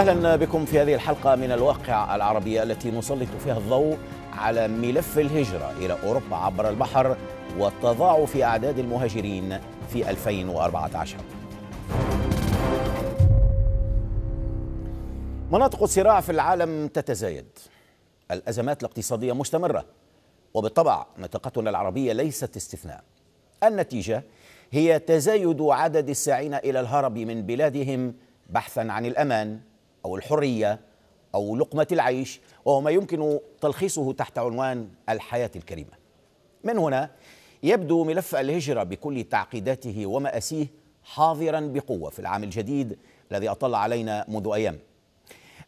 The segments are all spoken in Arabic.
أهلا بكم في هذه الحلقة من الواقع العربي التي نسلط فيها الضوء على ملف الهجرة إلى أوروبا عبر البحر وتضاعف أعداد المهاجرين في 2014 مناطق الصراع في العالم تتزايد الأزمات الاقتصادية مستمرة وبالطبع منطقتنا العربية ليست استثناء النتيجة هي تزايد عدد الساعين إلى الهرب من بلادهم بحثا عن الأمان أو الحرية أو لقمة العيش وهو ما يمكن تلخيصه تحت عنوان الحياة الكريمة من هنا يبدو ملف الهجرة بكل تعقيداته ومآسيه حاضرا بقوة في العام الجديد الذي أطل علينا منذ أيام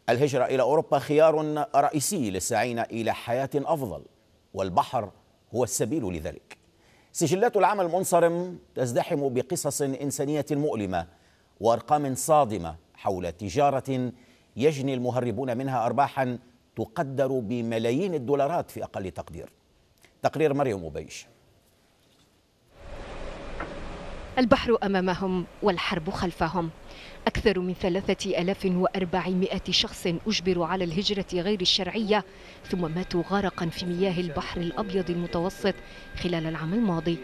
الهجرة إلى أوروبا خيار رئيسي للساعين إلى حياة أفضل والبحر هو السبيل لذلك سجلات العمل المنصرم تزدحم بقصص إنسانية مؤلمة وأرقام صادمة حول تجارة يجني المهربون منها أرباحا تقدر بملايين الدولارات في أقل تقدير تقرير مريم مبيش البحر أمامهم والحرب خلفهم أكثر من 3400 شخص أجبروا على الهجرة غير الشرعية ثم ماتوا غرقا في مياه البحر الأبيض المتوسط خلال العام الماضي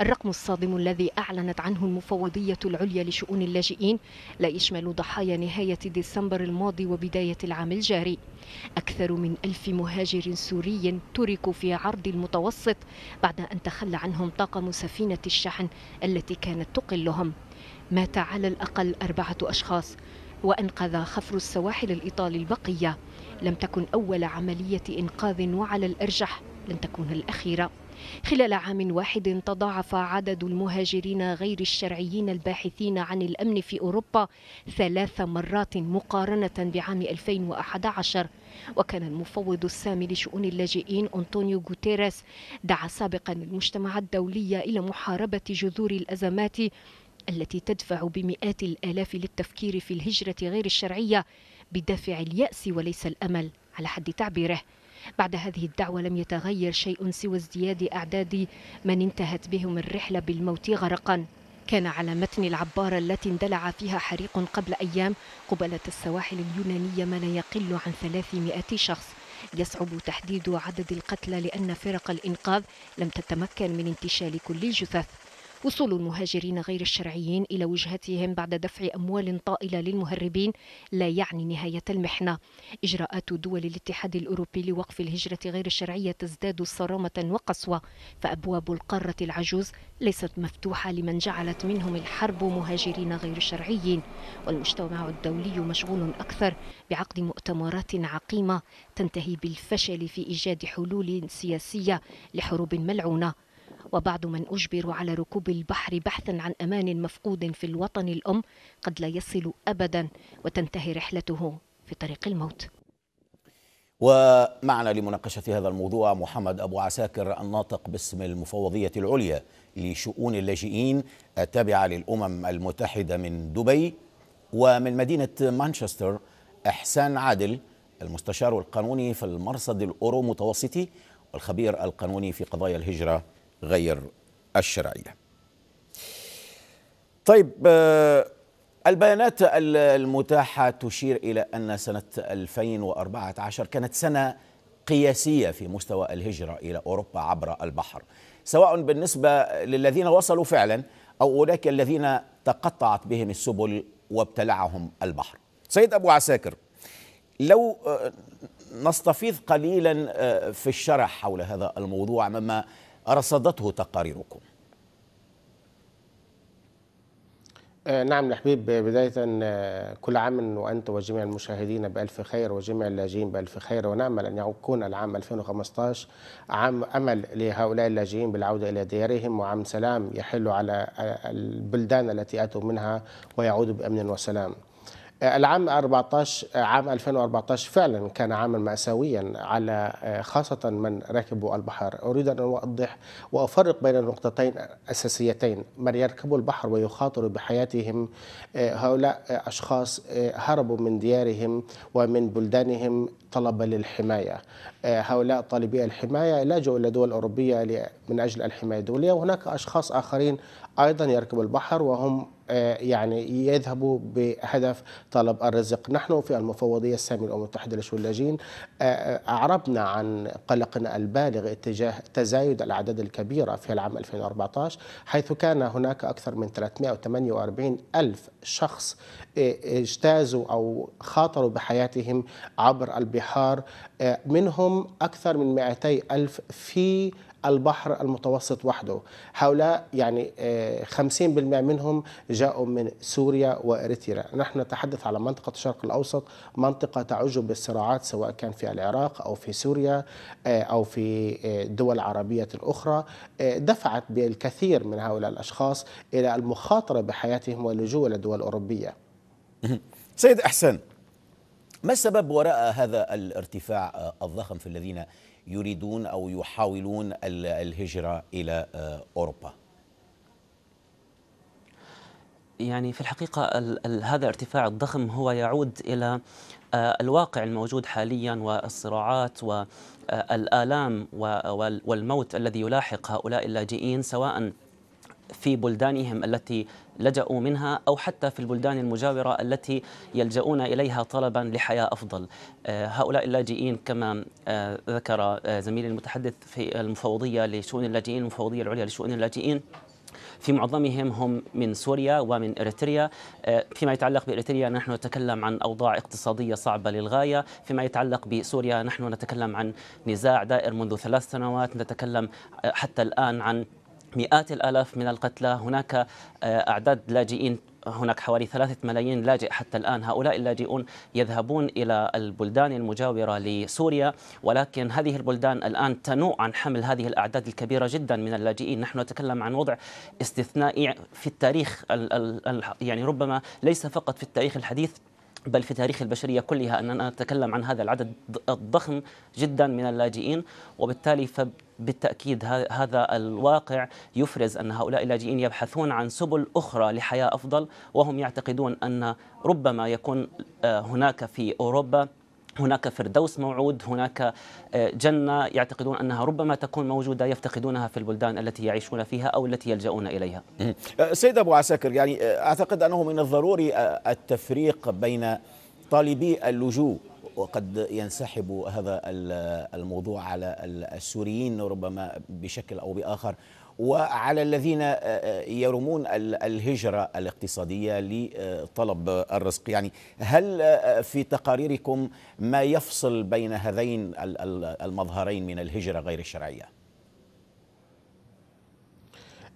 الرقم الصادم الذي أعلنت عنه المفوضية العليا لشؤون اللاجئين لا يشمل ضحايا نهاية ديسمبر الماضي وبداية العام الجاري أكثر من ألف مهاجر سوري تركوا في عرض المتوسط بعد أن تخلى عنهم طاقم سفينة الشحن التي كانت تقلهم مات على الأقل أربعة أشخاص وأنقذ خفر السواحل الإيطالي البقية لم تكن أول عملية إنقاذ وعلى الأرجح لن تكون الأخيرة خلال عام واحد تضاعف عدد المهاجرين غير الشرعيين الباحثين عن الأمن في أوروبا ثلاث مرات مقارنة بعام 2011 وكان المفوض السامي لشؤون اللاجئين أنطونيو غوتيريس دعا سابقا المجتمع الدولي إلى محاربة جذور الأزمات التي تدفع بمئات الآلاف للتفكير في الهجرة غير الشرعية بدافع اليأس وليس الأمل على حد تعبيره بعد هذه الدعوة لم يتغير شيء سوى ازدياد أعداد من انتهت بهم الرحلة بالموت غرقا كان على متن العبارة التي اندلع فيها حريق قبل أيام قبالة السواحل اليونانية ما لا يقل عن 300 شخص يصعب تحديد عدد القتلى لأن فرق الإنقاذ لم تتمكن من انتشال كل الجثث وصول المهاجرين غير الشرعيين إلى وجهتهم بعد دفع أموال طائلة للمهربين لا يعني نهاية المحنة إجراءات دول الاتحاد الأوروبي لوقف الهجرة غير الشرعية تزداد صرامة وقسوة فأبواب القارة العجوز ليست مفتوحة لمن جعلت منهم الحرب مهاجرين غير شرعيين والمجتمع الدولي مشغول أكثر بعقد مؤتمرات عقيمة تنتهي بالفشل في إيجاد حلول سياسية لحروب ملعونة وبعض من أجبروا على ركوب البحر بحثا عن أمان مفقود في الوطن الأم قد لا يصل أبدا وتنتهي رحلته في طريق الموت ومعنا لمناقشة هذا الموضوع محمد أبو عساكر الناطق باسم المفوضية العليا لشؤون اللاجئين التابعة للأمم المتحدة من دبي ومن مدينة مانشستر إحسان عادل المستشار القانوني في المرصد الأورو متوسطي والخبير القانوني في قضايا الهجرة غير الشرعية طيب آه، البيانات المتاحة تشير إلى أن سنة 2014 كانت سنة قياسية في مستوى الهجرة إلى أوروبا عبر البحر سواء بالنسبة للذين وصلوا فعلا أو أولئك الذين تقطعت بهم السبل وابتلعهم البحر سيد أبو عساكر لو آه، نستفيض قليلا آه، في الشرح حول هذا الموضوع مما رصدته تقاريركم آه، نعم الحبيب بداية آه، كل عام وأنت وجميع المشاهدين بألف خير وجميع اللاجئين بألف خير ونأمل أن يكون العام 2015 عام أمل لهؤلاء اللاجئين بالعودة إلى ديارهم وعام سلام يحل على آه، البلدان التي أتوا منها ويعودوا بأمن وسلام العام 14 عام 2014 فعلا كان عاما مأساويا على آه، خاصة من ركبوا البحر أريد أن أوضح وأفرق بين النقطتين أساسيتين من يركبوا البحر ويخاطر بحياتهم آه، هؤلاء أشخاص آه، هربوا من ديارهم ومن بلدانهم طلبا للحماية هؤلاء طالبي الحماية لجوا إلى دول أوروبية من أجل الحماية الدولية وهناك أشخاص آخرين أيضا يركبوا البحر وهم آه، يعني يذهبوا بهدف طلب الرزق نحن في المفوضية السامية للأمم المتحدة لشؤون اللاجئين آه، آه، أعربنا عن قلقنا البالغ اتجاه تزايد الأعداد الكبيرة في العام 2014 حيث كان هناك أكثر من 348 ألف شخص اجتازوا أو خاطروا بحياتهم عبر البحار منهم أكثر من 200 ألف في البحر المتوسط وحده هؤلاء يعني 50% آه، منهم جاءوا من سوريا وإريتريا نحن نتحدث على منطقة الشرق الأوسط منطقة تعج بالصراعات سواء كان في العراق أو في سوريا آه، أو في الدول آه، العربية الأخرى دفعت بالكثير من هؤلاء الأشخاص إلى المخاطرة بحياتهم واللجوء إلى دول أوروبية سيد أحسن ما السبب وراء هذا الارتفاع الضخم في الذين يريدون أو يحاولون الهجرة إلى آه، أوروبا يعني في الحقيقة هذا الارتفاع الضخم هو يعود إلى آه، الواقع الموجود حاليا والصراعات والآلام آه، والموت الذي يلاحق هؤلاء اللاجئين سواء في بلدانهم التي لجأوا منها أو حتى في البلدان المجاورة التي يلجؤون إليها طلبا لحياة أفضل آه، هؤلاء اللاجئين كما آه، ذكر آه، زميلي المتحدث في المفوضية لشؤون اللاجئين المفوضية العليا لشؤون اللاجئين في معظمهم هم من سوريا ومن اريتريا فيما يتعلق باريتريا نحن نتكلم عن اوضاع اقتصاديه صعبه للغايه فيما يتعلق بسوريا نحن نتكلم عن نزاع دائر منذ ثلاث سنوات نتكلم حتى الان عن مئات الآلاف من القتلى هناك آه، أعداد لاجئين هناك حوالي ثلاثة ملايين لاجئ حتى الآن هؤلاء اللاجئون يذهبون إلى البلدان المجاورة لسوريا ولكن هذه البلدان الآن تنوء عن حمل هذه الأعداد الكبيرة جدا من اللاجئين نحن نتكلم عن وضع استثنائي في التاريخ يعني ربما ليس فقط في التاريخ الحديث بل في تاريخ البشرية كلها أننا نتكلم عن هذا العدد الضخم جدا من اللاجئين وبالتالي بالتأكيد هذا الواقع يفرز أن هؤلاء اللاجئين يبحثون عن سبل أخرى لحياة أفضل وهم يعتقدون أن ربما يكون آه، هناك في أوروبا هناك فردوس موعود هناك آه، جنة يعتقدون أنها ربما تكون موجودة يفتقدونها في البلدان التي يعيشون فيها أو التي يلجؤون إليها آه، سيد أبو عساكر يعني أعتقد أنه من الضروري التفريق بين طالبي اللجوء وقد ينسحب هذا الموضوع على السوريين ربما بشكل او باخر وعلى الذين آه، آه، يرمون الهجره الاقتصاديه لطلب الرزق، يعني هل آه، في تقاريركم ما يفصل بين هذين المظهرين من الهجره غير الشرعيه؟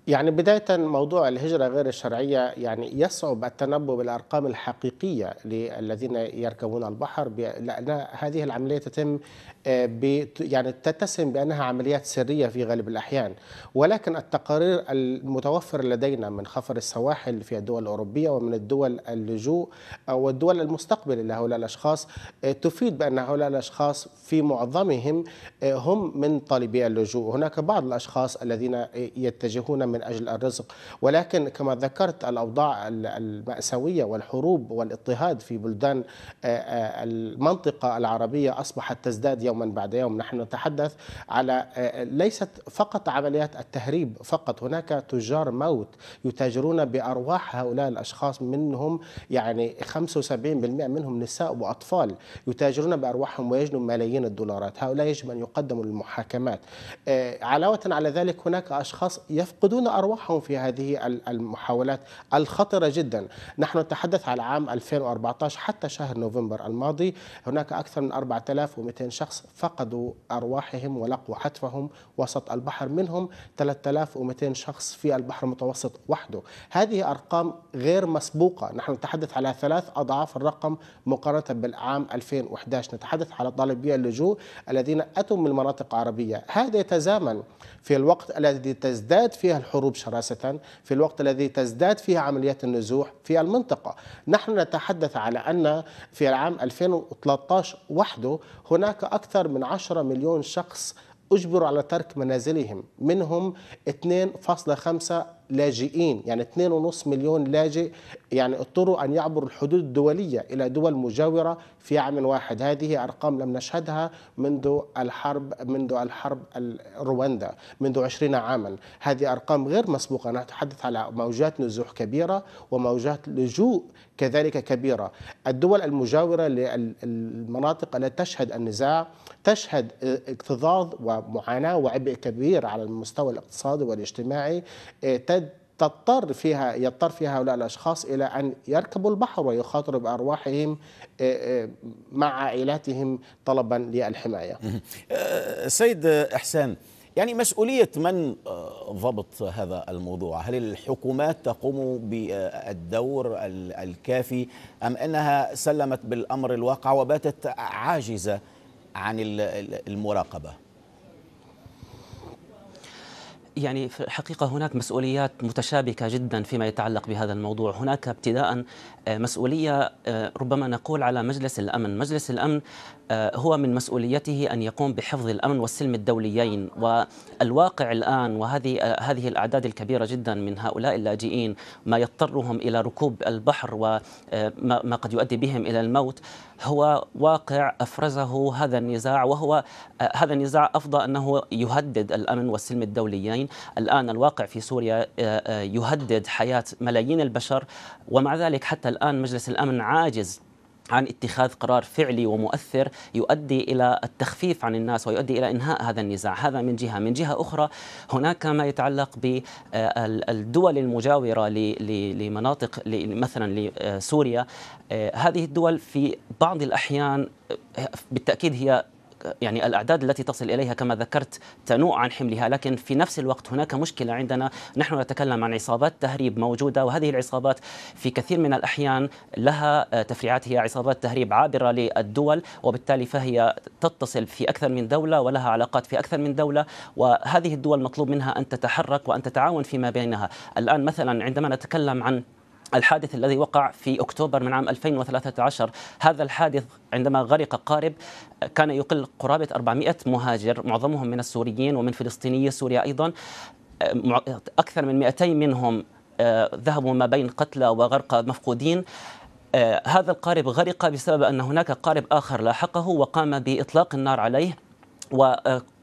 يعني بداية موضوع الهجرة غير الشرعية يعني يصعب التنبؤ بالأرقام الحقيقية للذين يركبون البحر لأن هذه العملية تتم آه، يعني تتسم بأنها عمليات سرية في غالب الأحيان ولكن التقارير المتوفرة لدينا من خفر السواحل في الدول الأوروبية ومن الدول اللجوء والدول المستقبل لهؤلاء الأشخاص آه، تفيد بأن هؤلاء الأشخاص في معظمهم آه، هم من طالبي اللجوء هناك بعض الأشخاص الذين يتجهون من أجل الرزق ولكن كما ذكرت الأوضاع المأساوية والحروب والاضطهاد في بلدان آه، آه، المنطقة العربية أصبحت تزداد يوما بعد يوم نحن نتحدث على آه، ليست فقط عمليات التهريب فقط هناك تجار موت يتاجرون بأرواح هؤلاء الأشخاص منهم يعني 75% منهم نساء وأطفال يتاجرون بأرواحهم ويجنوا ملايين الدولارات هؤلاء يجب أن يقدموا للمحاكمات علاوة على ذلك هناك أشخاص يفقدون يفقدون أرواحهم في هذه المحاولات الخطرة جدا نحن نتحدث على عام 2014 حتى شهر نوفمبر الماضي هناك أكثر من 4200 شخص فقدوا أرواحهم ولقوا حتفهم وسط البحر منهم 3200 شخص في البحر المتوسط وحده هذه أرقام غير مسبوقة نحن نتحدث على ثلاث أضعاف الرقم مقارنة بالعام 2011 نتحدث على طالبي اللجوء الذين أتوا من المناطق العربية هذا يتزامن في الوقت الذي تزداد فيها الحكومة الحروب شراسة في الوقت الذي تزداد فيه عمليات النزوح في المنطقة نحن نتحدث على أن في العام 2013 وحده هناك أكثر من 10 مليون شخص أجبروا على ترك منازلهم منهم 2.5 لاجئين يعني 2.5 مليون لاجئ يعني اضطروا أن يعبروا الحدود الدولية إلى دول مجاورة في عام واحد هذه أرقام لم نشهدها منذ الحرب منذ الحرب الرواندا منذ 20 عاما هذه أرقام غير مسبوقة نتحدث على موجات نزوح كبيرة وموجات لجوء كذلك كبيرة الدول المجاورة للمناطق التي تشهد النزاع تشهد اكتظاظ ومعاناة وعبء كبير على المستوى الاقتصادي والاجتماعي تضطر فيها يضطر فيها هؤلاء الاشخاص الى ان يركبوا البحر ويخاطروا بارواحهم آه، آه، مع عائلاتهم طلبا للحمايه. آه، سيد احسان يعني مسؤوليه من ضبط هذا الموضوع؟ هل الحكومات تقوم بالدور الكافي ام انها سلمت بالامر الواقع وباتت عاجزه عن المراقبه؟ يعني في الحقيقة هناك مسؤوليات متشابكة جدا فيما يتعلق بهذا الموضوع هناك ابتداء آه، مسؤولية آه، ربما نقول على مجلس الأمن مجلس الأمن آه، هو من مسؤوليته أن يقوم بحفظ الأمن والسلم الدوليين والواقع الآن وهذه هذه الأعداد الكبيرة جدا من هؤلاء اللاجئين ما يضطرهم إلى ركوب البحر وما قد يؤدي بهم إلى الموت هو واقع أفرزه هذا النزاع وهو هذا النزاع أفضى أنه يهدد الأمن والسلم الدوليين الآن الواقع في سوريا يهدد حياة ملايين البشر ومع ذلك حتى الآن مجلس الأمن عاجز عن اتخاذ قرار فعلي ومؤثر يؤدي الى التخفيف عن الناس ويؤدي الى انهاء هذا النزاع، هذا من جهه، من جهه اخرى هناك ما يتعلق بالدول آه، المجاوره لمناطق مثلا لسوريا، آه، هذه الدول في بعض الاحيان آه، بالتاكيد هي يعني الأعداد التي تصل إليها كما ذكرت تنوع عن حملها لكن في نفس الوقت هناك مشكلة عندنا نحن نتكلم عن عصابات تهريب موجودة وهذه العصابات في كثير من الأحيان لها آه، تفريعات هي عصابات تهريب عابرة للدول وبالتالي فهي تتصل في أكثر من دولة ولها علاقات في أكثر من دولة وهذه الدول مطلوب منها أن تتحرك وأن تتعاون فيما بينها الآن مثلا عندما نتكلم عن الحادث الذي وقع في أكتوبر من عام 2013 هذا الحادث عندما غرق قارب كان يقل قرابة 400 مهاجر معظمهم من السوريين ومن فلسطيني سوريا أيضا آه، أكثر من 200 منهم آه، ذهبوا ما بين قتلى وغرق مفقودين آه، هذا القارب غرق بسبب أن هناك قارب آخر لاحقه وقام بإطلاق النار عليه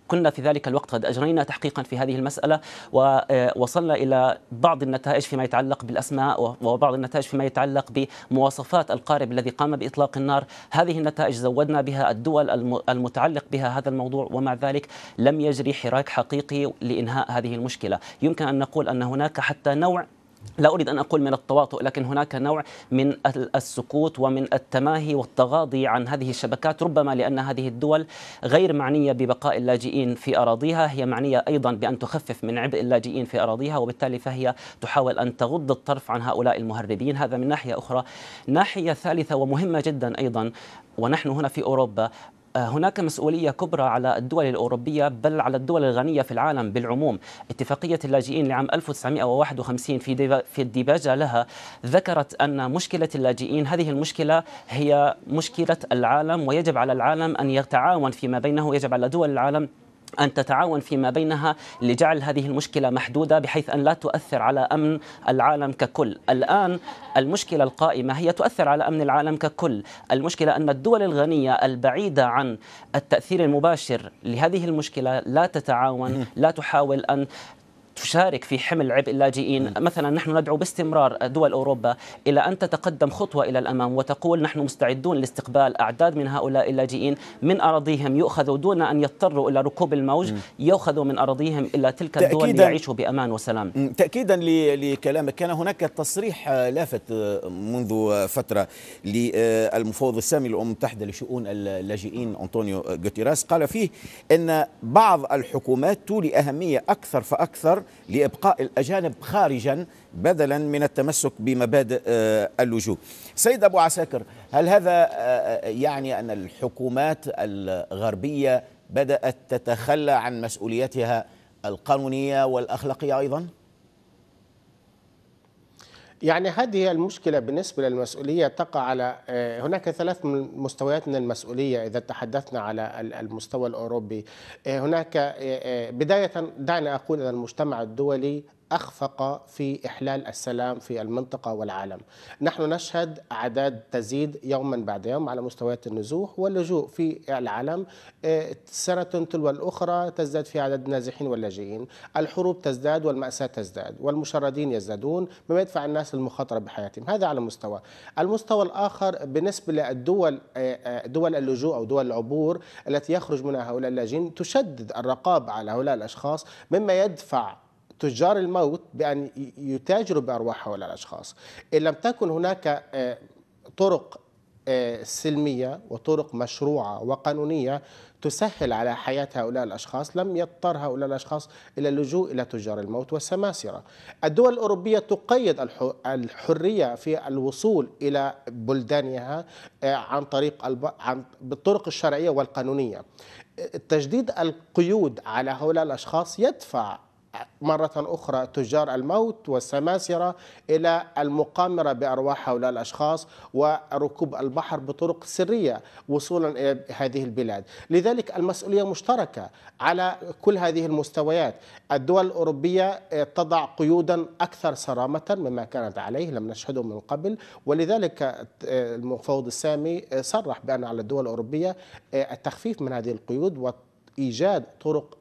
كنا في ذلك الوقت قد أجرينا تحقيقا في هذه المسألة ووصلنا آه، إلى بعض النتائج فيما يتعلق بالأسماء وبعض النتائج فيما يتعلق بمواصفات القارب الذي قام بإطلاق النار هذه النتائج زودنا بها الدول المتعلق بها هذا الموضوع ومع ذلك لم يجري حراك حقيقي لإنهاء هذه المشكلة يمكن أن نقول أن هناك حتى نوع لا أريد أن أقول من التواطؤ لكن هناك نوع من السكوت ومن التماهي والتغاضي عن هذه الشبكات ربما لأن هذه الدول غير معنية ببقاء اللاجئين في أراضيها هي معنية أيضا بأن تخفف من عبء اللاجئين في أراضيها وبالتالي فهي تحاول أن تغض الطرف عن هؤلاء المهربين هذا من ناحية أخرى ناحية ثالثة ومهمة جدا أيضا ونحن هنا في أوروبا هناك مسؤولية كبرى على الدول الأوروبية بل على الدول الغنية في العالم بالعموم اتفاقية اللاجئين لعام 1951 في في الديباجة لها ذكرت أن مشكلة اللاجئين هذه المشكلة هي مشكلة العالم ويجب على العالم أن يتعاون فيما بينه يجب على دول العالم أن تتعاون فيما بينها لجعل هذه المشكلة محدودة بحيث أن لا تؤثر على أمن العالم ككل الآن المشكلة القائمة هي تؤثر على أمن العالم ككل المشكلة أن الدول الغنية البعيدة عن التأثير المباشر لهذه المشكلة لا تتعاون لا تحاول أن تشارك في حمل عبء اللاجئين مثلا نحن ندعو باستمرار دول أوروبا إلى أن تتقدم خطوة إلى الأمام وتقول نحن مستعدون لاستقبال أعداد من هؤلاء اللاجئين من أراضيهم يؤخذوا دون أن يضطروا إلى ركوب الموج يؤخذوا من أراضيهم إلى تلك الدول ليعيشوا بأمان وسلام تأكيدا لكلامك كان هناك تصريح آه، لافت آه، منذ فترة للمفوض السامي للأمم المتحدة لشؤون اللاجئين أنطونيو غوتيراس قال فيه أن بعض الحكومات تولي أهمية أكثر فأكثر لإبقاء الأجانب خارجا بدلا من التمسك بمبادئ آه، اللجوء سيد أبو عساكر هل هذا آه، آه، يعني أن الحكومات الغربية بدأت تتخلى عن مسؤوليتها القانونية والأخلاقية أيضاً؟ يعني هذه المشكلة بالنسبة للمسؤولية تقع على آه، هناك ثلاث مستويات من المسؤولية إذا تحدثنا على المستوى الأوروبي آه، هناك آه، بداية دعني أقول أن المجتمع الدولي أخفق في إحلال السلام في المنطقة والعالم نحن نشهد أعداد تزيد يوما بعد يوم على مستويات النزوح واللجوء في العالم آه، سنة تلو الأخرى تزداد في عدد النازحين واللاجئين الحروب تزداد والمأساة تزداد والمشردين يزدادون مما يدفع الناس للمخاطرة بحياتهم هذا على مستوى المستوى الآخر بالنسبة للدول آه، آه، دول اللجوء أو دول العبور التي يخرج منها هؤلاء اللاجئين تشدد الرقابة على هؤلاء الأشخاص مما يدفع تجار الموت بأن يتاجروا بأرواح هؤلاء الأشخاص إن لم تكن هناك آه، طرق آه، سلمية وطرق مشروعة وقانونية تسهل على حياة هؤلاء الأشخاص لم يضطر هؤلاء الأشخاص إلى اللجوء إلى تجار الموت والسماسرة الدول الأوروبية تقيد الحرية في الوصول إلى بلدانها آه، عن طريق الب... عن... بالطرق الشرعية والقانونية تجديد القيود على هؤلاء الأشخاص يدفع مرة أخرى تجار الموت والسماسرة إلى المقامرة بأرواح هؤلاء الأشخاص وركوب البحر بطرق سرية وصولا إلى هذه البلاد لذلك المسؤولية مشتركة على كل هذه المستويات الدول الأوروبية آه، تضع قيودا أكثر صرامة مما كانت عليه لم نشهده من قبل ولذلك آه، المفوض السامي آه، صرح بأن على الدول الأوروبية التخفيف من هذه القيود وإيجاد طرق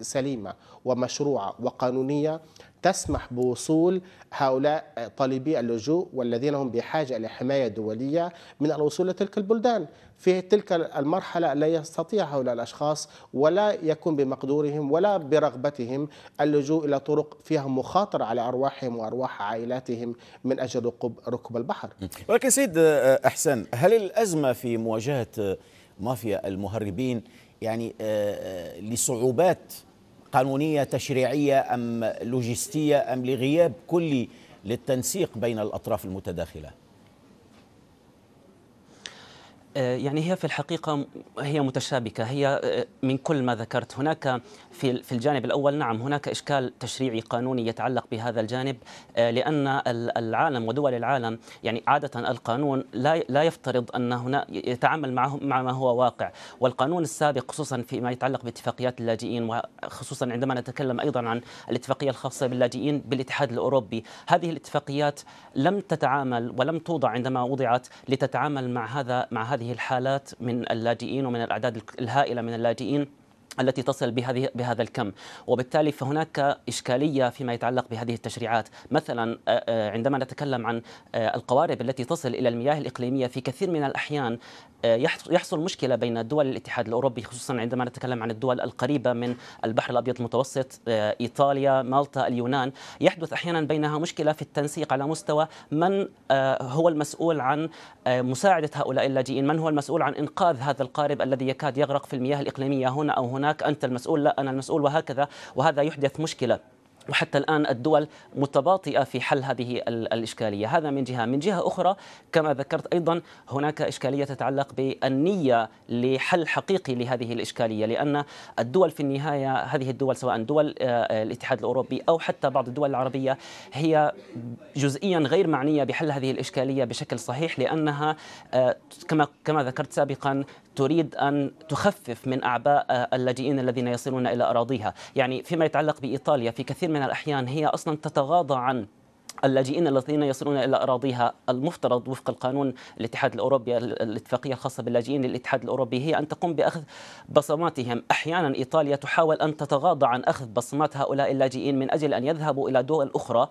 سليمة ومشروعة وقانونية تسمح بوصول هؤلاء طالبي اللجوء والذين هم بحاجة لحماية دولية من الوصول لتلك البلدان في تلك المرحلة لا يستطيع هؤلاء الأشخاص ولا يكون بمقدورهم ولا برغبتهم اللجوء إلى طرق فيها مخاطرة على أرواحهم وأرواح عائلاتهم من أجل ركوب, ركوب البحر ولكن سيد آه، أحسن هل الأزمة في مواجهة آه، مافيا المهربين يعني آه، آه، لصعوبات قانونية تشريعية أم لوجستية أم لغياب كلي للتنسيق بين الأطراف المتداخلة آه، يعني هي في الحقيقة هي متشابكة هي آه، من كل ما ذكرت هناك في في الجانب الأول نعم هناك إشكال تشريعي قانوني يتعلق بهذا الجانب آه، لأن العالم ودول العالم يعني عادة القانون لا لا يفترض أن هنا يتعامل معه مع ما هو واقع والقانون السابق خصوصا فيما يتعلق باتفاقيات اللاجئين وخصوصا عندما نتكلم أيضا عن الاتفاقية الخاصة باللاجئين بالاتحاد الأوروبي هذه الاتفاقيات لم تتعامل ولم توضع عندما وضعت لتتعامل مع هذا مع هذه هذه الحالات من اللاجئين ومن الأعداد الهائلة من اللاجئين التي تصل بهذه بهذا الكم وبالتالي فهناك إشكالية فيما يتعلق بهذه التشريعات مثلا آه، آه، عندما نتكلم عن آه، القوارب التي تصل إلى المياه الإقليمية في كثير من الأحيان يحصل مشكلة بين دول الاتحاد الأوروبي خصوصا عندما نتكلم عن الدول القريبة من البحر الأبيض المتوسط إيطاليا مالطا اليونان يحدث أحيانا بينها مشكلة في التنسيق على مستوى من هو المسؤول عن مساعدة هؤلاء اللاجئين من هو المسؤول عن إنقاذ هذا القارب الذي يكاد يغرق في المياه الإقليمية هنا أو هنا هناك أنت المسؤول لا أنا المسؤول وهكذا وهذا يحدث مشكلة وحتى الآن الدول متباطئة في حل هذه الإشكالية هذا من جهة من جهة أخرى كما ذكرت أيضا هناك إشكالية تتعلق بالنية لحل حقيقي لهذه الإشكالية لأن الدول في النهاية هذه الدول سواء دول آه، الاتحاد الأوروبي أو حتى بعض الدول العربية هي جزئيا غير معنية بحل هذه الإشكالية بشكل صحيح لأنها آه، كما كما ذكرت سابقا تريد أن تخفف من أعباء آه، اللاجئين الذين يصلون إلى أراضيها يعني فيما يتعلق بإيطاليا في كثير من الأحيان هي أصلا تتغاضى عن اللاجئين الذين يصلون إلى أراضيها المفترض وفق القانون الاتحاد الأوروبي الاتفاقية الخاصة باللاجئين للاتحاد الأوروبي هي أن تقوم بأخذ بصماتهم أحيانا إيطاليا تحاول أن تتغاضى عن أخذ بصمات هؤلاء اللاجئين من أجل أن يذهبوا إلى دول أخرى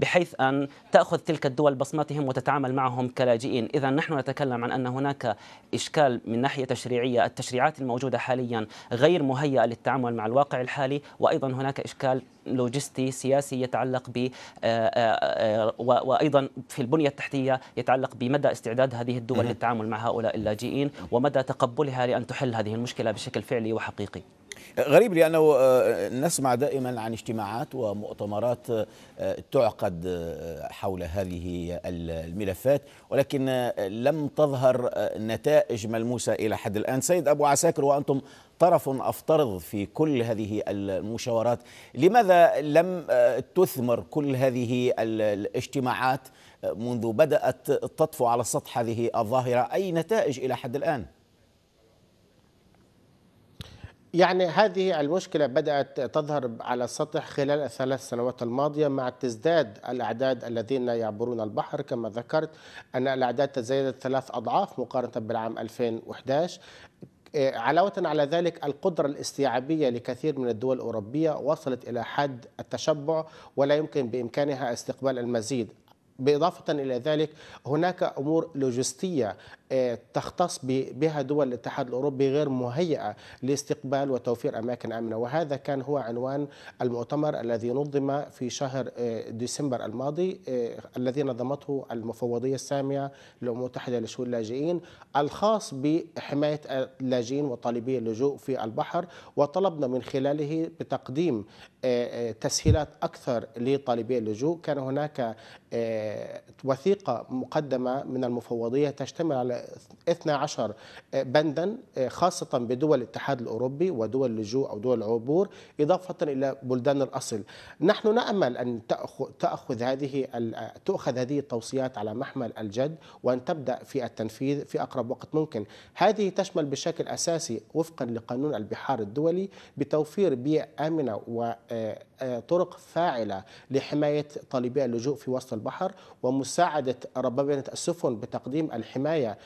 بحيث أن تأخذ تلك الدول بصماتهم وتتعامل معهم كلاجئين إذا نحن نتكلم عن أن هناك إشكال من ناحية تشريعية التشريعات الموجودة حاليا غير مهيئة للتعامل مع الواقع الحالي وأيضا هناك إشكال لوجستي سياسي يتعلق ب آه، آه، آه، وايضا في البنيه التحتيه يتعلق بمدى استعداد هذه الدول للتعامل مع هؤلاء اللاجئين ومدى تقبلها لان تحل هذه المشكله بشكل فعلي وحقيقي. غريب لانه آه، نسمع دائما عن اجتماعات ومؤتمرات آه، تعقد حول هذه الملفات ولكن لم تظهر نتائج ملموسه الى حد الان سيد ابو عساكر وانتم طرف أفترض في كل هذه المشاورات لماذا لم آه، تثمر كل هذه الاجتماعات آه، منذ بدأت تطفو على سطح هذه الظاهرة أي نتائج إلى حد الآن؟ يعني هذه المشكلة بدأت تظهر على السطح خلال الثلاث سنوات الماضية مع تزداد الأعداد الذين يعبرون البحر كما ذكرت أن الأعداد تزايدت ثلاث أضعاف مقارنة بالعام 2011 آه، علاوة على ذلك القدرة الاستيعابية لكثير من الدول الأوروبية وصلت إلى حد التشبع ولا يمكن بإمكانها استقبال المزيد بالاضافه الى ذلك هناك امور لوجستيه آه، تختص بها دول الاتحاد الأوروبي غير مهيئة لاستقبال وتوفير أماكن آمنة وهذا كان هو عنوان المؤتمر الذي نظم في شهر آه، ديسمبر الماضي آه، الذي نظمته المفوضية السامية للأمم المتحدة لشؤون اللاجئين الخاص بحماية اللاجئين وطالبي اللجوء في البحر وطلبنا من خلاله بتقديم تسهيلات أكثر لطالبي اللجوء كان هناك وثيقة مقدمة من المفوضية تشتمل على 12 آه، بندا آه، خاصة بدول الاتحاد الأوروبي ودول اللجوء أو دول العبور إضافة إلى بلدان الأصل نحن نأمل أن تأخذ هذه آه، تؤخذ هذه التوصيات على محمل الجد وأن تبدأ في التنفيذ في أقرب وقت ممكن هذه تشمل بشكل أساسي وفقا لقانون البحار الدولي بتوفير بيئة آمنة و آه، طرق فاعلة لحماية طالبي اللجوء في وسط البحر ومساعدة ربابنة السفن بتقديم الحماية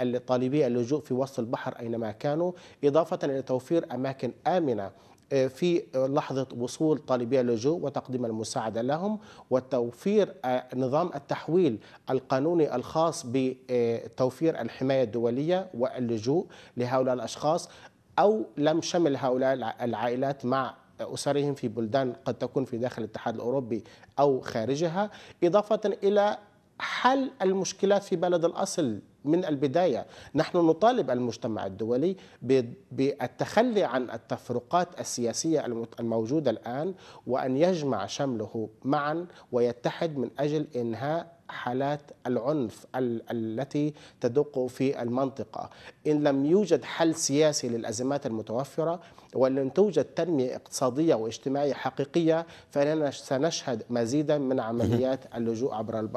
لطالبي اللجوء في وسط البحر أينما كانوا إضافة إلى توفير أماكن آمنة آه، في لحظة وصول طالبي اللجوء وتقديم المساعدة لهم وتوفير آه، نظام التحويل القانوني الخاص بتوفير الحماية الدولية واللجوء لهؤلاء الأشخاص أو لم شمل هؤلاء العائلات مع أسرهم في بلدان قد تكون في داخل الاتحاد الأوروبي أو خارجها إضافة إلى حل المشكلات في بلد الأصل من البداية نحن نطالب المجتمع الدولي بالتخلي عن التفرقات السياسية الموجودة الآن وأن يجمع شمله معا ويتحد من أجل إنهاء حالات العنف التي تدق في المنطقة إن لم يوجد حل سياسي للأزمات المتوفرة ولن توجد تنمية اقتصادية واجتماعية حقيقية فإننا سنشهد مزيدا من عمليات اللجوء عبر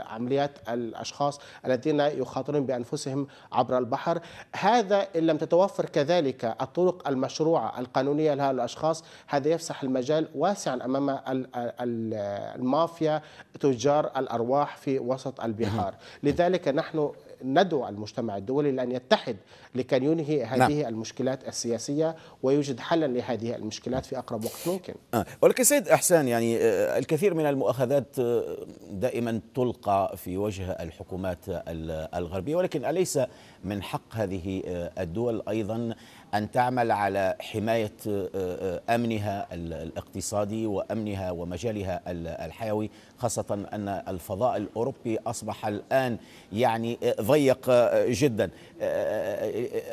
عمليات الأشخاص الذين يخاطرون بأنفسهم عبر البحر هذا إن لم تتوفر كذلك الطرق المشروعة القانونية لها الأشخاص هذا يفسح المجال واسعا أمام المافيا تجار الأرواح في وسط البحار لذلك نحن ندعو المجتمع الدولي لأن يتحد لكي ينهي نعم. هذه نعم. المشكلات السياسية ويوجد حلا لهذه المشكلات في أقرب وقت ممكن آه. ولكن سيد إحسان يعني آه، الكثير من المؤاخذات آه، دائما تلقى في وجه الحكومات الغربية ولكن أليس من حق هذه آه، الدول أيضا أن تعمل على حماية آه، آه، أمنها الاقتصادي وأمنها ومجالها الحيوي خاصة أن الفضاء الأوروبي أصبح الآن يعني آه، ضيق جدا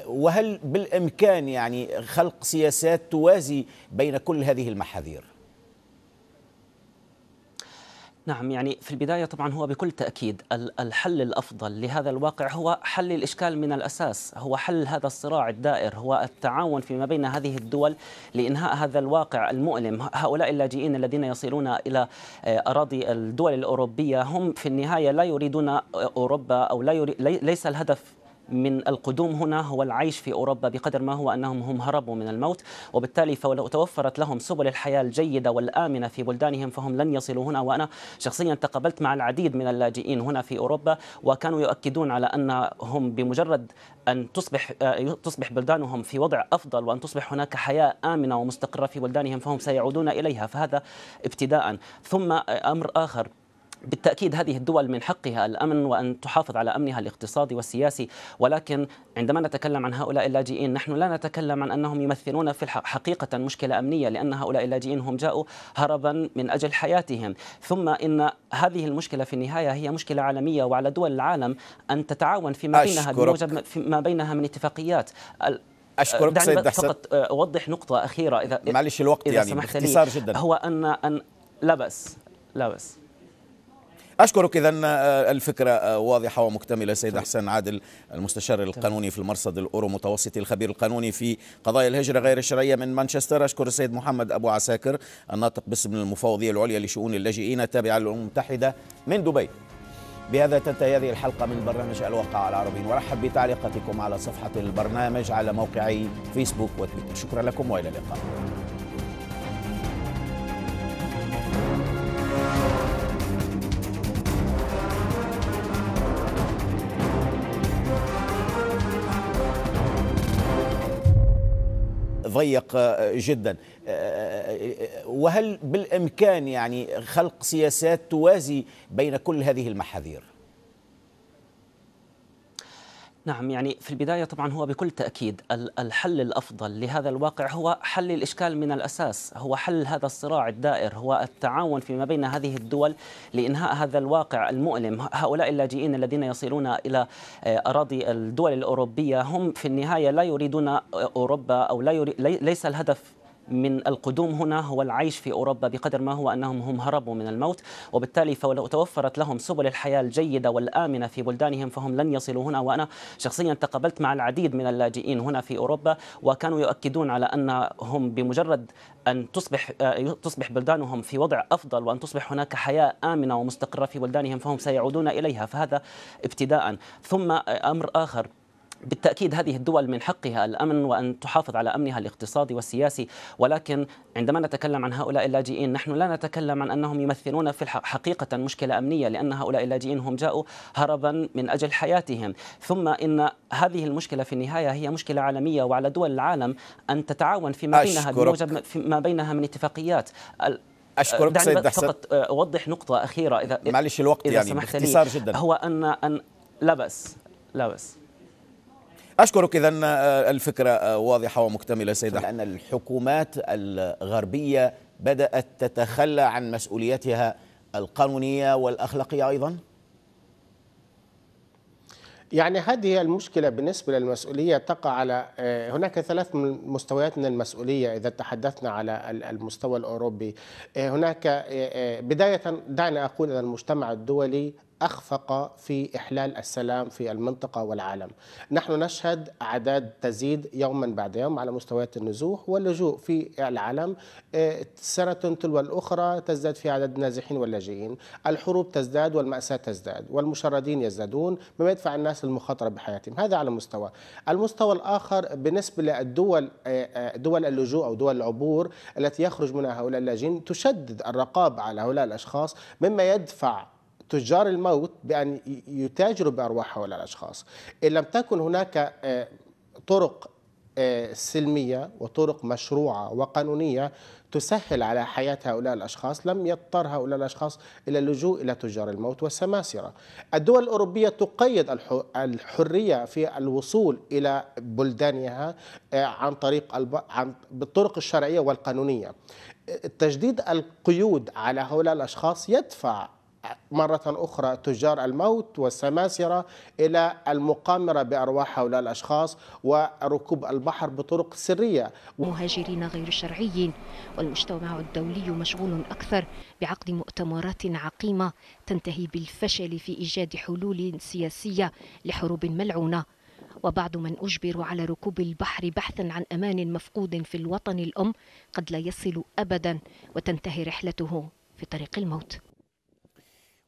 وهل بالإمكان يعني خلق سياسات توازي بين كل هذه المحاذير؟ نعم يعني في البداية طبعا هو بكل تأكيد الحل الأفضل لهذا الواقع هو حل الإشكال من الأساس هو حل هذا الصراع الدائر هو التعاون فيما بين هذه الدول لإنهاء هذا الواقع المؤلم هؤلاء اللاجئين الذين يصلون إلى آه، أراضي الدول الأوروبية هم في النهاية لا يريدون أوروبا أو لا يريد ليس الهدف من القدوم هنا هو العيش في أوروبا بقدر ما هو أنهم هم هربوا من الموت وبالتالي فلو توفرت لهم سبل الحياة الجيدة والآمنة في بلدانهم فهم لن يصلوا هنا وأنا شخصيا تقابلت مع العديد من اللاجئين هنا في أوروبا وكانوا يؤكدون على أنهم بمجرد أن تصبح تصبح بلدانهم في وضع أفضل وأن تصبح هناك حياة آمنة ومستقرة في بلدانهم فهم سيعودون إليها فهذا ابتداء ثم أمر آخر بالتأكيد هذه الدول من حقها الأمن وأن تحافظ على أمنها الاقتصادي والسياسي ولكن عندما نتكلم عن هؤلاء اللاجئين نحن لا نتكلم عن أنهم يمثلون في حقيقة مشكلة أمنية لأن هؤلاء اللاجئين هم جاءوا هربا من أجل حياتهم ثم إن هذه المشكلة في النهاية هي مشكلة عالمية وعلى دول العالم أن تتعاون فيما بينها بموجب ما بينها من اتفاقيات اشكرك سيد دحسن فقط اوضح نقطه اخيره اذا معلش الوقت إذا يعني لي جدا هو ان ان لا بأس لا بأس أشكرك إذا آه، الفكرة آه، واضحة ومكتملة سيد أحسن عادل المستشار القانوني في المرصد الأورو متوسطي الخبير القانوني في قضايا الهجرة غير الشرعية من مانشستر أشكر السيد محمد أبو عساكر الناطق باسم المفوضية العليا لشؤون اللاجئين التابعة للأمم المتحدة من دبي بهذا تنتهي هذه الحلقة من برنامج الواقع على العربي ورحب بتعليقاتكم على صفحة البرنامج على موقعي فيسبوك وتويتر شكرا لكم وإلى اللقاء ضيق آه، جدا آه، آه، وهل بالإمكان يعني خلق سياسات توازي بين كل هذه المحاذير نعم يعني في البداية طبعا هو بكل تأكيد الحل الأفضل لهذا الواقع هو حل الإشكال من الأساس هو حل هذا الصراع الدائر هو التعاون فيما بين هذه الدول لإنهاء هذا الواقع المؤلم هؤلاء اللاجئين الذين يصلون إلى آه، أراضي الدول الأوروبية هم في النهاية لا يريدون أوروبا أو لا يريد ليس الهدف من القدوم هنا هو العيش في أوروبا بقدر ما هو أنهم هم هربوا من الموت وبالتالي فلو توفرت لهم سبل الحياة الجيدة والآمنة في بلدانهم فهم لن يصلوا هنا وأنا شخصيا تقابلت مع العديد من اللاجئين هنا في أوروبا وكانوا يؤكدون على أنهم بمجرد أن تصبح تصبح بلدانهم في وضع أفضل وأن تصبح هناك حياة آمنة ومستقرة في بلدانهم فهم سيعودون إليها فهذا ابتداء ثم أمر آخر بالتأكيد هذه الدول من حقها الأمن وأن تحافظ على أمنها الاقتصادي والسياسي ولكن عندما نتكلم عن هؤلاء اللاجئين نحن لا نتكلم عن أنهم يمثلون في حقيقة مشكلة أمنية لأن هؤلاء اللاجئين هم جاءوا هربا من أجل حياتهم ثم إن هذه المشكلة في النهاية هي مشكلة عالمية وعلى دول العالم أن تتعاون فيما بينها بموجب ما بينها من اتفاقيات اشكرك سيد دحسن فقط اوضح نقطه اخيره اذا معلش الوقت إذا يعني باختصار جدا هو ان ان لا باس لا باس أشكرك إذا آه، الفكرة آه، واضحة ومكتملة سيدة لأن الحكومات الغربية بدأت تتخلى عن مسؤوليتها القانونية والأخلاقية أيضاً؟ يعني هذه المشكلة بالنسبة للمسؤولية تقع على آه، هناك ثلاث مستويات من المسؤولية إذا تحدثنا على المستوى الأوروبي هناك بداية دعني أقول أن المجتمع الدولي أخفق في إحلال السلام في المنطقة والعالم نحن نشهد أعداد تزيد يوما بعد يوم على مستويات النزوح واللجوء في العالم آه، سنة تلو الأخرى تزداد في عدد النازحين واللاجئين الحروب تزداد والمأساة تزداد والمشردين يزدادون مما يدفع الناس للمخاطرة بحياتهم هذا على مستوى المستوى الآخر بالنسبة للدول آه، آه، دول اللجوء أو دول العبور التي يخرج منها هؤلاء اللاجئين تشدد الرقابة على هؤلاء الأشخاص مما يدفع تجار الموت بأن يتاجروا بأرواح هؤلاء الأشخاص إن لم تكن هناك آه، طرق آه، سلمية وطرق مشروعة وقانونية تسهل على حياة هؤلاء الأشخاص لم يضطر هؤلاء الأشخاص إلى اللجوء إلى تجار الموت والسماسرة الدول الأوروبية تقيد الحرية في الوصول إلى بلدانها آه، عن طريق الب... عن... بالطرق الشرعية والقانونية تجديد القيود على هؤلاء الأشخاص يدفع مرة أخرى تجار الموت والسماسرة إلى المقامرة بأرواح هؤلاء الأشخاص وركوب البحر بطرق سرية مهاجرين غير شرعيين والمجتمع الدولي مشغول أكثر بعقد مؤتمرات عقيمة تنتهي بالفشل في إيجاد حلول سياسية لحروب ملعونة وبعض من أجبروا على ركوب البحر بحثا عن أمان مفقود في الوطن الأم قد لا يصل أبدا وتنتهي رحلته في طريق الموت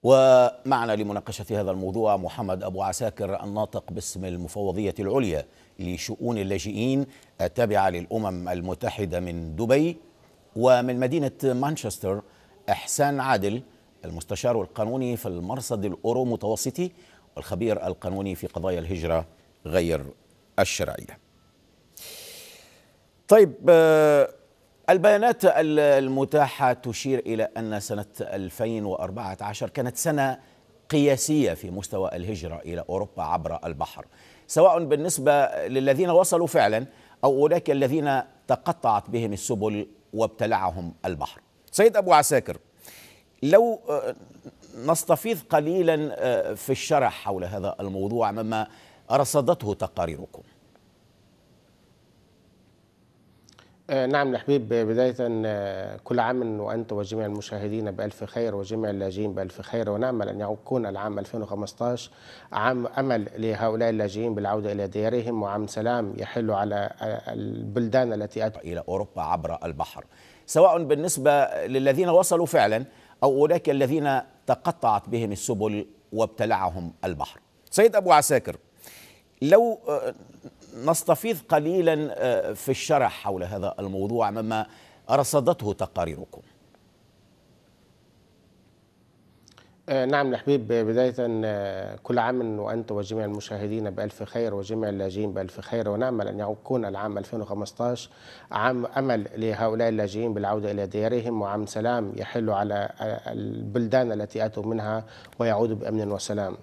ومعنا لمناقشة هذا الموضوع محمد أبو عساكر الناطق باسم المفوضية العليا لشؤون اللاجئين التابعة للأمم المتحدة من دبي ومن مدينة مانشستر إحسان عادل المستشار القانوني في المرصد الأورو متوسطي والخبير القانوني في قضايا الهجرة غير الشرعية طيب آه، البيانات المتاحة تشير إلى أن سنة 2014 كانت سنة قياسية في مستوى الهجرة إلى أوروبا عبر البحر سواء بالنسبة للذين وصلوا فعلا أو أولئك الذين تقطعت بهم السبل وابتلعهم البحر سيد أبو عساكر لو آه، نستفيض قليلا آه، في الشرح حول هذا الموضوع مما رصدته تقاريركم آه، نعم الحبيب بداية آه، كل عام وأنت وجميع المشاهدين بألف خير وجميع اللاجئين بألف خير ونأمل أن يكون العام 2015 عام أمل لهؤلاء اللاجئين بالعودة إلى ديارهم وعام سلام يحل على آه، البلدان التي أت... إلى أوروبا عبر البحر سواء بالنسبة للذين وصلوا فعلا أو أولئك الذين تقطعت بهم السبل وابتلعهم البحر سيد أبو عساكر لو نستفيض قليلا آه، في الشرح حول هذا الموضوع مما رصدته تقاريركم آه، نعم الحبيب بداية آه، كل عام وأنت وجميع المشاهدين بألف خير وجميع اللاجئين بألف خير ونأمل أن يكون العام 2015 عام أمل لهؤلاء اللاجئين بالعودة إلى ديارهم وعام سلام يحل على البلدان التي أتوا منها ويعودوا بأمن وسلام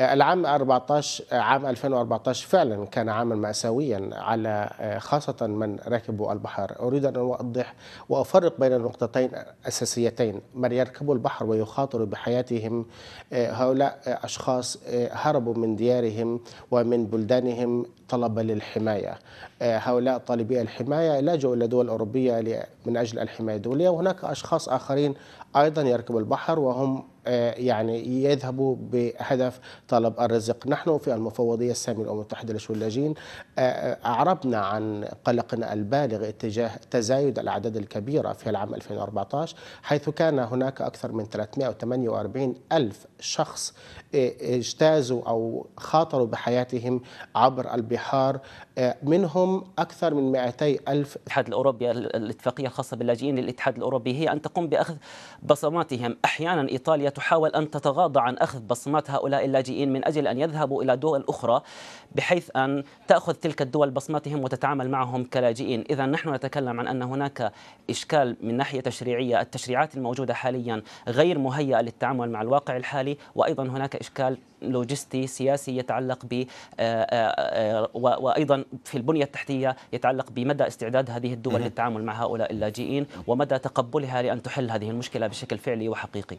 العام 14 عام 2014 فعلا كان عاما مأساويا على آه، خاصة من ركبوا البحر أريد أن أوضح وأفرق بين النقطتين أساسيتين من يركبوا البحر ويخاطر بحياتهم آه، هؤلاء أشخاص آه، هربوا من ديارهم ومن بلدانهم طلبا للحماية هؤلاء طالبي الحماية لجوا إلى دول أوروبية من أجل الحماية الدولية وهناك أشخاص آخرين أيضا يركبوا البحر وهم آه، يعني يذهبوا بهدف طلب الرزق نحن في المفوضية السامية للأمم المتحدة لشؤون اللاجئين آه، آه، أعربنا عن قلقنا البالغ اتجاه تزايد الأعداد الكبيرة في العام 2014 حيث كان هناك أكثر من 348 ألف شخص اجتازوا أو خاطروا بحياتهم عبر البحار آه، منهم أكثر من 200 ألف الاتحاد الأوروبي الاتفاقية الخاصة باللاجئين للاتحاد الأوروبي هي أن تقوم بأخذ بصماتهم أحيانا إيطاليا تحاول أن تتغاضى عن أخذ بصمات هؤلاء اللاجئين من أجل أن يذهبوا إلى دول أخرى بحيث أن تأخذ تلك الدول بصماتهم وتتعامل معهم كلاجئين إذا نحن نتكلم عن أن هناك إشكال من ناحية تشريعية التشريعات الموجودة حاليا غير مهيئة للتعامل مع الواقع الحالي وأيضا هناك إشكال لوجستي سياسي يتعلق ب آه، آه، آه، وايضا في البنيه التحتيه يتعلق بمدى استعداد هذه الدول للتعامل مع هؤلاء اللاجئين ومدى تقبلها لان تحل هذه المشكله بشكل فعلي وحقيقي.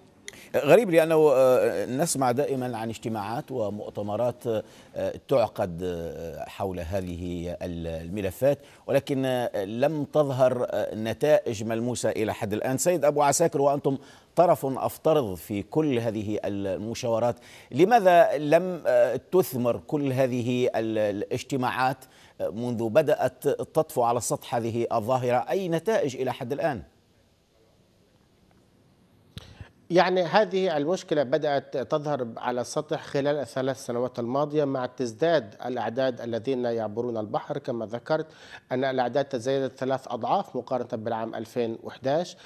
غريب لأنه آه، نسمع دائما عن اجتماعات ومؤتمرات آه، تعقد آه، حول هذه الملفات ولكن لم تظهر نتائج ملموسة إلى حد الآن سيد أبو عساكر وأنتم طرف أفترض في كل هذه المشاورات لماذا لم تثمر كل هذه الاجتماعات منذ بدأت تطفو على السطح هذه الظاهرة أي نتائج إلى حد الآن؟ يعني هذه المشكلة بدأت تظهر على السطح خلال الثلاث سنوات الماضية مع تزداد الأعداد الذين يعبرون البحر كما ذكرت أن الأعداد تزايدت ثلاث أضعاف مقارنة بالعام 2011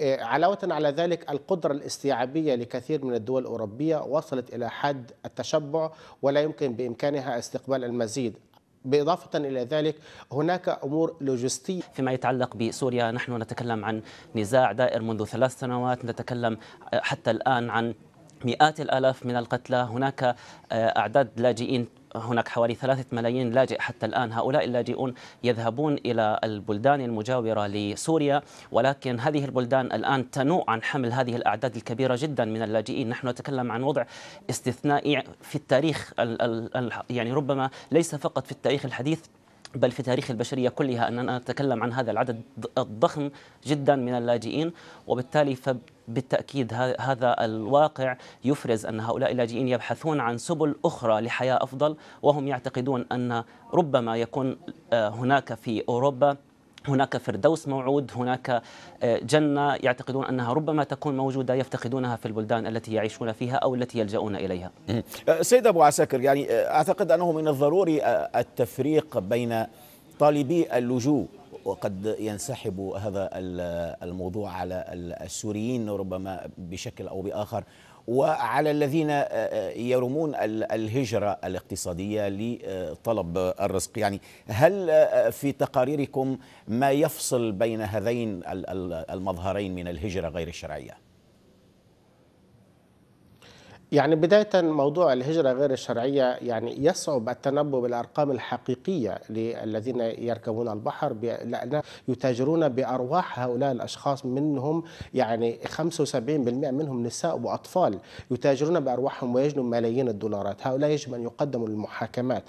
إيه، علاوة على ذلك القدرة الاستيعابية لكثير من الدول الأوروبية وصلت إلى حد التشبع ولا يمكن بإمكانها استقبال المزيد باضافه الى ذلك هناك امور لوجستيه فيما يتعلق بسوريا نحن نتكلم عن نزاع دائر منذ ثلاث سنوات نتكلم حتى الان عن مئات الالاف من القتلى هناك آه، اعداد لاجئين هناك حوالي ثلاثة ملايين لاجئ حتى الآن هؤلاء اللاجئون يذهبون إلى البلدان المجاورة لسوريا ولكن هذه البلدان الآن تنوء عن حمل هذه الأعداد الكبيرة جدا من اللاجئين نحن نتكلم عن وضع استثنائي في التاريخ يعني ربما ليس فقط في التاريخ الحديث بل في تاريخ البشريه كلها اننا نتكلم عن هذا العدد الضخم جدا من اللاجئين وبالتالي بالتأكيد هذا الواقع يفرز أن هؤلاء اللاجئين يبحثون عن سبل أخرى لحياة أفضل وهم يعتقدون أن ربما يكون آه، هناك في أوروبا هناك فردوس موعود هناك آه، جنة يعتقدون أنها ربما تكون موجودة يفتقدونها في البلدان التي يعيشون فيها أو التي يلجؤون إليها آه، سيد أبو عساكر يعني أعتقد أنه من الضروري التفريق بين طالبي اللجوء وقد ينسحب هذا الموضوع على السوريين ربما بشكل او باخر وعلى الذين آه، آه، يرمون الهجرة الاقتصادية لطلب الرزق يعني هل آه، في تقاريركم ما يفصل بين هذين المظهرين من الهجرة غير الشرعية؟ يعني بداية موضوع الهجرة غير الشرعية يعني يصعب التنبؤ بالأرقام الحقيقية للذين يركبون البحر لأن يتاجرون بأرواح هؤلاء الأشخاص منهم يعني 75% منهم نساء وأطفال يتاجرون بأرواحهم ويجنوا ملايين الدولارات هؤلاء يجب أن يقدموا للمحاكمات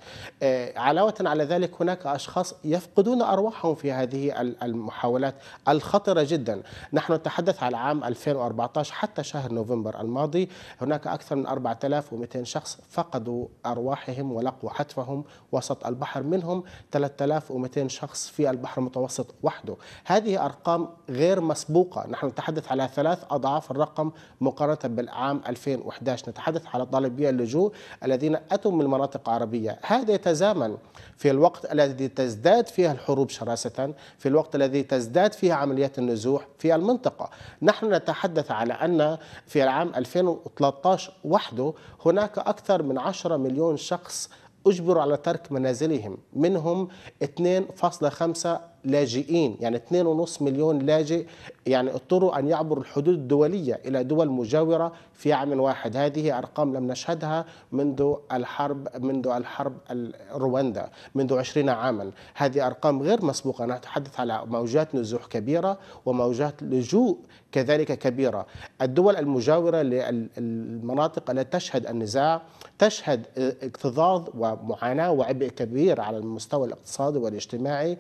آه، علاوة على ذلك هناك أشخاص يفقدون أرواحهم في هذه المحاولات الخطرة جدا نحن نتحدث على عام 2014 حتى شهر نوفمبر الماضي هناك أكثر أكثر من 4200 شخص فقدوا أرواحهم ولقوا حتفهم وسط البحر منهم 3200 شخص في البحر المتوسط وحده هذه أرقام غير مسبوقة نحن نتحدث على ثلاث أضعاف الرقم مقارنة بالعام 2011 نتحدث على طالبي اللجوء الذين أتوا من مناطق عربية هذا يتزامن في الوقت الذي تزداد فيها الحروب شراسة في الوقت الذي تزداد فيها عمليات النزوح في المنطقة نحن نتحدث على أن في العام 2013 وحده هناك أكثر من 10 مليون شخص أجبروا على ترك منازلهم منهم 2.5 لاجئين يعني 2.5 مليون لاجئ يعني اضطروا أن يعبروا الحدود الدولية إلى دول مجاورة في عام واحد هذه أرقام لم نشهدها منذ الحرب منذ الحرب الرواندا منذ 20 عاما هذه أرقام غير مسبوقة نتحدث على موجات نزوح كبيرة وموجات لجوء كذلك كبيرة الدول المجاورة للمناطق التي تشهد النزاع تشهد اكتظاظ ومعاناة وعبء كبير على المستوى الاقتصادي والاجتماعي